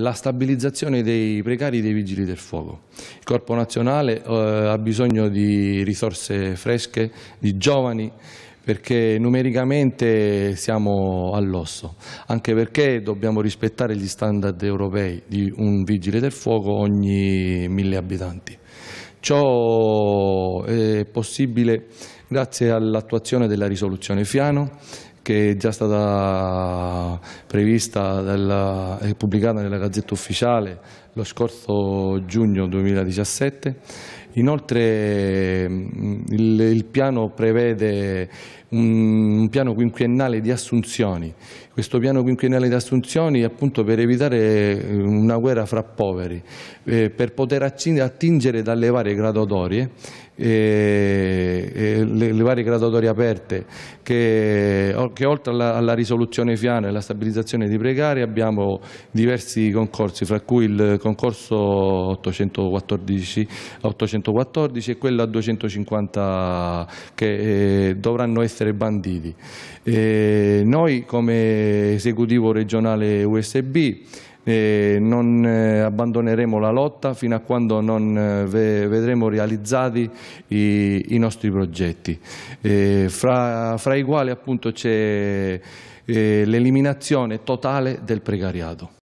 la stabilizzazione dei precari dei vigili del fuoco. Il Corpo Nazionale eh, ha bisogno di risorse fresche, di giovani, perché numericamente siamo all'osso, anche perché dobbiamo rispettare gli standard europei di un vigile del fuoco ogni mille abitanti. Ciò eh, è possibile grazie all'attuazione della risoluzione Fiano, che è già stata prevista e pubblicata nella Gazzetta Ufficiale lo scorso giugno 2017. Inoltre mm, il, il piano prevede un, un, piano quinquennale di assunzioni. Questo piano quinquennale di assunzioni è appunto per evitare eh, una guerra fra poveri, eh, per poter attingere dalle varie graduatorie e, e le, le, varie graduatorie aperte che, che oltre alla, alla, risoluzione fiana e alla stabilizzazione di precari abbiamo diversi concorsi fra cui il concorso 814, 814 e quello a 250 che eh, dovranno essere banditi. E noi come esecutivo regionale USB e non eh, abbandoneremo la lotta fino a quando non eh, vedremo realizzati i, i nostri progetti, e fra, fra i quali appunto c'è eh, l'eliminazione totale del precariato.